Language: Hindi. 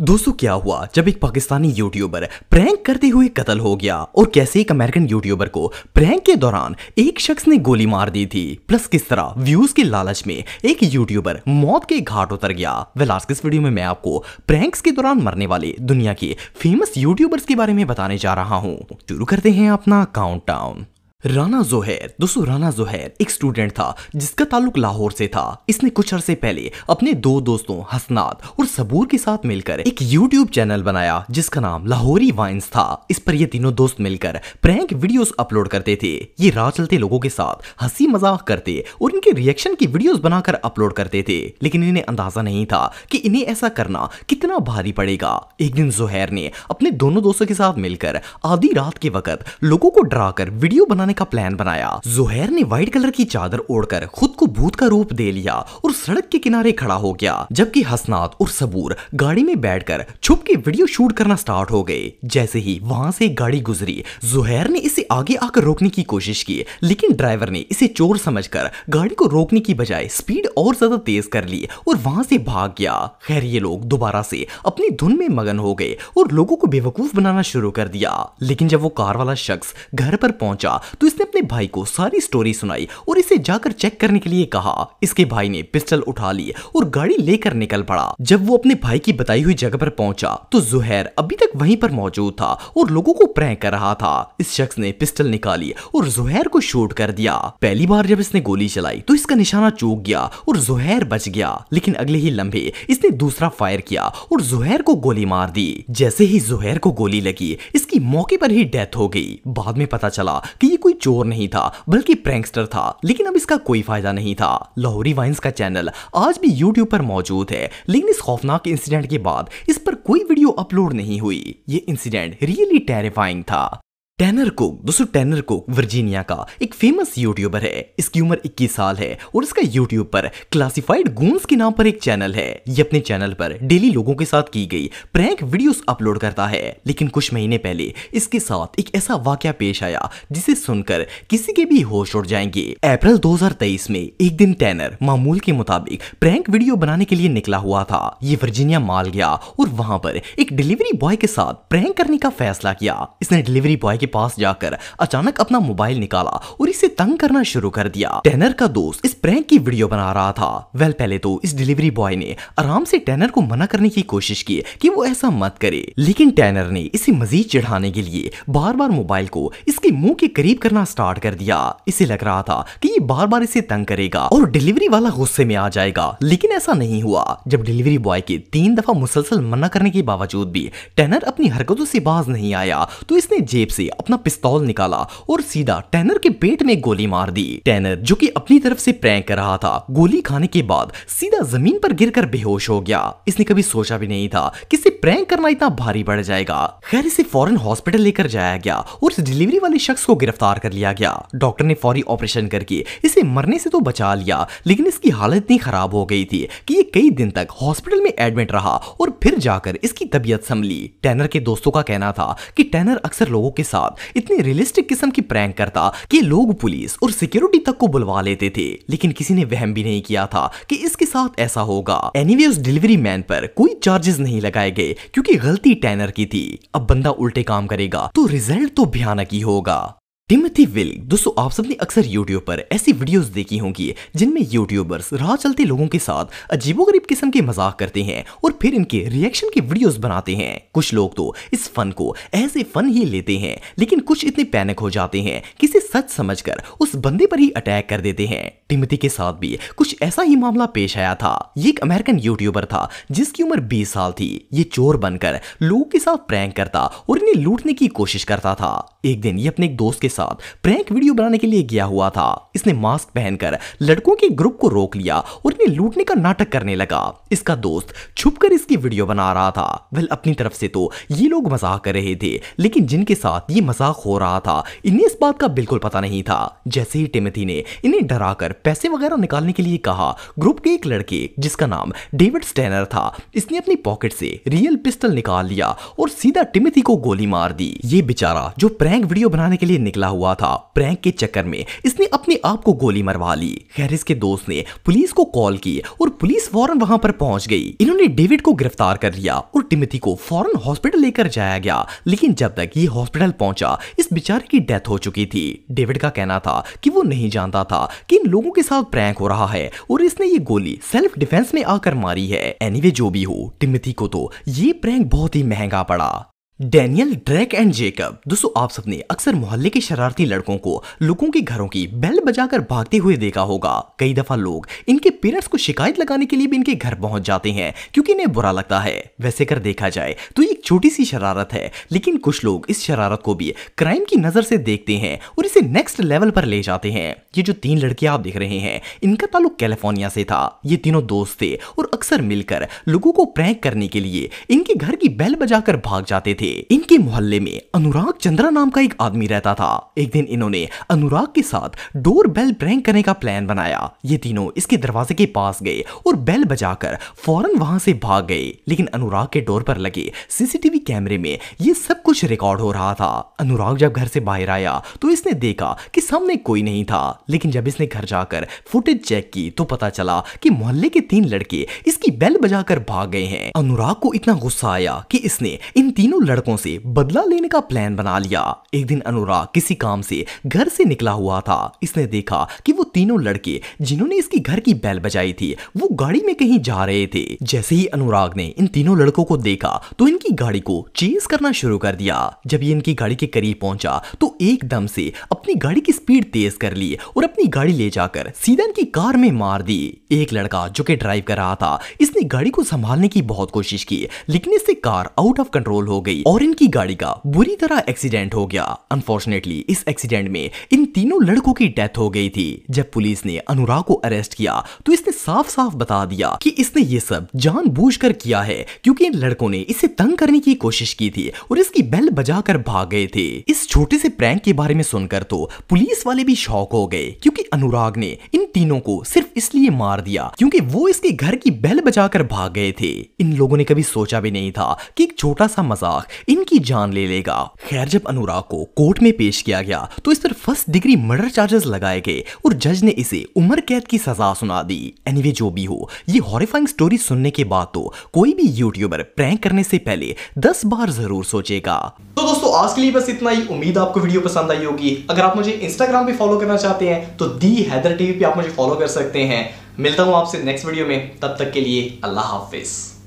दोस्तों क्या हुआ जब एक पाकिस्तानी यूट्यूबर प्रैंक करते हुए कत्ल हो गया और कैसे एक अमेरिकन यूट्यूबर को प्रैंक के दौरान एक शख्स ने गोली मार दी थी प्लस किस तरह व्यूज के लालच में एक यूट्यूबर मौत के घाट उतर गया वेल आज किस वीडियो में मैं आपको प्रैंक्स के दौरान मरने वाले दुनिया के फेमस यूट्यूबर्स के बारे में बताने जा रहा हूँ शुरू करते हैं अपना काउंट राना जोहैर दोस्तों राना जोहैर एक स्टूडेंट था जिसका ताल्लुक लाहौर से था इसने कुछ अरसे पहले अपने दो दोस्तों हसनाद और सबूर के साथ मिलकर एक YouTube चैनल बनाया जिसका नाम लाहौरी वाइन्स था इस पर ये तीनों दोस्त मिलकर प्रैंक वीडियोस अपलोड करते थे ये राह चलते लोगों के साथ हंसी मजाक करते और इनके रिएक्शन की वीडियो बनाकर अपलोड करते थे लेकिन इन्हें अंदाजा नहीं था की इन्हें ऐसा करना कितना भारी पड़ेगा एक दिन जोहैर ने अपने दोनों दोस्तों के साथ मिलकर आधी रात के वक्त लोगों को डरा कर वीडियो बनाने बनाने का प्लान बनाया जुहैर ने व्हाइट कलर की चादर ओढ़कर खुद को भूत का रूप दे लिया और सड़क के किनारे खड़ा हो गया जबकि हसनात और सबूर गाड़ी में बैठकर छुप के वीडियो शूट करना स्टार्ट हो गए जैसे ही वहां से गाड़ी गुजरी जुहैर ने इसे आगे आकर रोकने की कोशिश की लेकिन ड्राइवर ने इसे चोर समझकर गाड़ी को रोकने की बजाय स्पीड और ज्यादा तेज कर ली और वहां से भाग गया खैर ये लोग दोबारा से अपनी धुन में मगन हो गए और लोगों को बेवकूफ बनाना शुरू कर दिया लेकिन जब वो कार वाला शख्स घर पर पहुंचा तो इसने अपने भाई को सारी स्टोरी सुनाई और इसे जाकर चेक करने के लिए कहा इसके भाई ने पिस्टल उठा ली और गाड़ी लेकर निकल पड़ा जब वो अपने भाई की बताई हुई जगह पर पहुंचा तो जुहैर अभी तक वहीं पर मौजूद था और लोगों को प्रैंक कर रहा था इस शख्स ने पिस्टल निकाली और जुहैर को शूट कर दिया पहली बार जब इसने गोली चलाई तो इसका निशाना चूक गया और जुहैर बच गया लेकिन अगले ही लंबे इसने दूसरा फायर किया और जुहैर को गोली मार दी जैसे ही जुहैर को गोली लगी इसकी मौके पर ही डेथ हो गई बाद में पता चला की ये कोई चोर नहीं था बल्कि प्रैंकस्टर था लेकिन अब इसका कोई फायदा नहीं था लाहौरी वाइन्स का चैनल आज भी यूट्यूब पर मौजूद है लेकिन इस खौफनाक इंसिडेंट के बाद इस पर कोई वीडियो अपलोड नहीं हुई ये इंसिडेंट रियली टेरिफाइंग था टेनर कुक दोस्तों टेनर कुक वर्जीनिया का एक फेमस यूट्यूबर है इसकी उम्र 21 साल है और इसका यूट्यूब पर क्लासिफाइड गूंस के नाम पर एक चैनल है ये अपने चैनल पर डेली लोगों के साथ की गई प्रैंक वीडियोस अपलोड करता है लेकिन कुछ महीने पहले इसके साथ एक ऐसा वाक्य पेश आया जिसे सुनकर किसी के भी होश उड़ जाएंगे अप्रैल दो में एक दिन टेनर मामूल के मुताबिक प्रैंक वीडियो बनाने के लिए निकला हुआ था ये वर्जीनिया माल गया और वहां पर एक डिलीवरी बॉय के साथ प्रैंक करने का फैसला किया इसने डिलीवरी बॉय के पास जाकर अचानक अपना मोबाइल निकाला और इसे तंग करना शुरू कर दिया टेनर का दोस्त इस प्रैंक की वीडियो बना रहा था वेल पहले तो इस डिलीवरी बॉय ने आराम से टेनर को मना करने की कोशिश की कि वो ऐसा मत करे लेकिन टेनर ने इसे मजीद चढ़ाने के लिए बार बार मोबाइल को इसके मुंह के करीब करना स्टार्ट कर दिया इसे लग रहा था कि ये बार बार इसे तंग करेगा और डिलीवरी वाला गुस्से में आ जाएगा लेकिन ऐसा नहीं हुआ जब डिलीवरी बॉय के तीन दफा मुसलसल मना करने के बावजूद भी टेनर अपनी हरकतों से बाज नहीं आया तो इसने जेब से अपना पिस्तौल निकाला और सीधा टैनर के पेट में गोली मार दी टैनर जो कि अपनी तरफ से प्रैंक कर रहा था गोली खाने के बाद सीधा जमीन पर गिरकर बेहोश हो गया इसने कभी सोचा भी नहीं था कि इसे प्रैंक करना इतना भारी पड़ जाएगा खैर इसे फॉरन हॉस्पिटल लेकर जाया गया और डिलीवरी वाले शख्स को गिरफ्तार कर लिया गया डॉक्टर ने फौरी ऑपरेशन करके इसे मरने से तो बचा लिया लेकिन इसकी हालत इतनी खराब हो गई थी कि ये कई दिन तक हॉस्पिटल में एडमिट रहा और फिर जाकर इसकी तबीयत संभली टैनर के दोस्तों का कहना था की टैनर अक्सर लोगों के साथ साहब इतने रियलिस्टिक किस्म की प्रैंक करता कि लोग पुलिस और सिक्योरिटी तक को बुलवा लेते थे लेकिन किसी ने वहम भी नहीं किया था कि इसके साथ ऐसा होगा एनीवे उस डिलीवरी मैन पर कोई चार्जेस नहीं लगाए गए क्योंकि गलती टैनर की थी अब बंदा उल्टे काम करेगा तो रिजल्ट तो भयानक ही होगा टिमथी विल दोस्तों आप सबने अक्सर यूट्यूब पर ऐसी वीडियोस देखी होंगी जिनमें यूट्यूबर्स राह चलते लोगों के साथ अजीबोगरीब किस्म के मजाक करते हैं और फिर इनके रिएक्शन के वीडियोस बनाते हैं कुछ लोग तो इस फन को ऐसे फन ही लेते हैं लेकिन कुछ इतने पैनिक हो जाते हैं कि इसे सच समझकर उस बंदे पर ही अटैक कर देते हैं टिमथी के साथ भी कुछ ऐसा ही मामला पेश आया था ये एक अमेरिकन यूट्यूबर था जिसकी उम्र बीस साल थी ये चोर बनकर लोगों के साथ प्रैंक करता और इन्हें लूटने की कोशिश करता था एक दिन ये अपने एक दोस्त के साथ प्रैंक वीडियो बनाने के लिए गया हुआ था इसने मास्क पहनकर लड़कों के ग्रुप को रोक लिया और इन्हें लूटने का नाटक करने लगा इसका दोस्त छुपकर इसकी वीडियो बना रहा था वेल अपनी तरफ से तो ये लोग मजाक कर रहे थे लेकिन जिनके साथ ये मजाक हो रहा था इन्हें इस बात का बिल्कुल पता नहीं था जैसे ही टिमथी ने इन्हें डराकर पैसे वगैरह निकालने के लिए कहा ग्रुप के एक लड़के जिसका नाम डेविड स्टेनर था इसने अपनी पॉकेट से रियल पिस्टल निकाल लिया और सीधा टिमथी को गोली मार दी ये बेचारा जो प्रैंक वीडियो बनाने के लिए निकला बंधा हुआ था प्रैंक के चक्कर में इसने अपने आप को गोली मरवा ली खैर इसके दोस्त ने पुलिस को कॉल की और पुलिस फौरन वहां पर पहुंच गई इन्होंने डेविड को गिरफ्तार कर लिया और टिमिथी को फौरन हॉस्पिटल लेकर जाया गया लेकिन जब तक ये हॉस्पिटल पहुंचा इस बेचारे की डेथ हो चुकी थी डेविड का कहना था कि वो नहीं जानता था कि इन लोगों के साथ प्रैंक हो रहा है और इसने ये गोली सेल्फ डिफेंस में आकर मारी है एनीवे anyway, जो भी हो टिमिथी को तो ये प्रैंक बहुत ही महंगा पड़ा डेनियल ड्रैक एंड जेकब दोस्तों आप सबने अक्सर मोहल्ले के शरारती लड़कों को लोगों के घरों की बेल बजाकर भागते हुए देखा होगा कई दफा लोग इनके पेरेंट्स को शिकायत लगाने के लिए भी इनके घर पहुंच जाते हैं क्योंकि इन्हें बुरा लगता है वैसे कर देखा जाए तो एक छोटी सी शरारत है लेकिन कुछ लोग इस शरारत को भी क्राइम की नजर से देखते हैं और इसे नेक्स्ट लेवल पर ले जाते हैं ये जो तीन लड़के आप देख रहे हैं इनका ताल्लुक कैलिफोर्निया से था ये तीनों दोस्त थे और अक्सर मिलकर लोगों को प्रैंक करने के लिए इनके घर की बेल बजाकर भाग जाते थे थे इनके मोहल्ले में अनुराग चंद्रा नाम का एक आदमी रहता था एक दिन इन्होंने अनुराग के साथ डोर बेल प्रैंक करने का प्लान बनाया ये तीनों इसके दरवाजे के पास गए और बेल बजाकर फौरन वहां से भाग गए लेकिन अनुराग के डोर पर लगे सीसीटीवी कैमरे में ये सब कुछ रिकॉर्ड हो रहा था अनुराग जब घर से बाहर आया तो इसने देखा कि सामने कोई नहीं था लेकिन जब इसने घर जाकर फुटेज चेक की तो पता चला कि मोहल्ले के तीन लड़के इसकी बेल बजाकर भाग गए हैं अनुराग को इतना गुस्सा आया कि इसने इन तीनों लड़कों लड़कों से बदला लेने का प्लान बना लिया एक दिन अनुराग किसी काम से घर से निकला हुआ था इसने देखा कि वो तीनों लड़के जिन्होंने इसकी घर की बैल बजाई थी वो गाड़ी में कहीं जा रहे थे जैसे ही अनुराग ने इन तीनों लड़कों को देखा तो इनकी गाड़ी को चेज करना शुरू कर दिया जब ये इनकी गाड़ी के करीब पहुंचा तो एकदम से अपनी गाड़ी की स्पीड तेज कर ली और अपनी गाड़ी ले जाकर सीधा इनकी कार में मार दी एक लड़का जो कि ड्राइव कर रहा था इसने गाड़ी को संभालने की बहुत कोशिश की लेकिन इससे कार आउट ऑफ कंट्रोल हो गई और इनकी गाड़ी का बुरी तरह एक्सीडेंट हो गया अनफॉर्चुनेटली इस एक्सीडेंट में इन तीनों लड़कों की डेथ हो गई थी जब पुलिस ने अनुराग को अरेस्ट किया तो इसने साफ साफ बता दिया कि इसने ये सब जानबूझकर किया है क्योंकि इन लड़कों ने इसे तंग करने की कोशिश की थी और इसकी बेल बजाकर भाग गए थे इस छोटे से प्रैंक के बारे में सुनकर तो पुलिस वाले भी शौक हो गए क्योंकि अनुराग ने इन तीनों को सिर्फ इसलिए मार दिया क्योंकि वो इसके घर की बेल बजाकर भाग गए थे इन लोगों ने कभी सोचा भी नहीं था कि एक छोटा सा मजाक इनकी जान ले लेगा खैर जब अनुराग को कोर्ट में पेश किया गया तो इस पर फर्स्ट डिग्री मर्डर चार्जेस लगाए गए और जज ने इसे उम्र कैद की सजा सुना दी एनीवे जो भी हो ये हॉरिफाइंग स्टोरी सुनने के बाद तो कोई भी यूट्यूबर प्रैंक करने से पहले दस बार जरूर सोचेगा तो दोस्तों आज के लिए बस इतना ही उम्मीद आपको वीडियो पसंद आई होगी अगर आप मुझे इंस्टाग्राम पे फॉलो करना चाहते हैं तो दी हैदर टीवी पे आप मुझे फॉलो कर सकते हैं मिलता हूं आपसे नेक्स्ट वीडियो में तब तक के लिए अल्लाह हाफिज़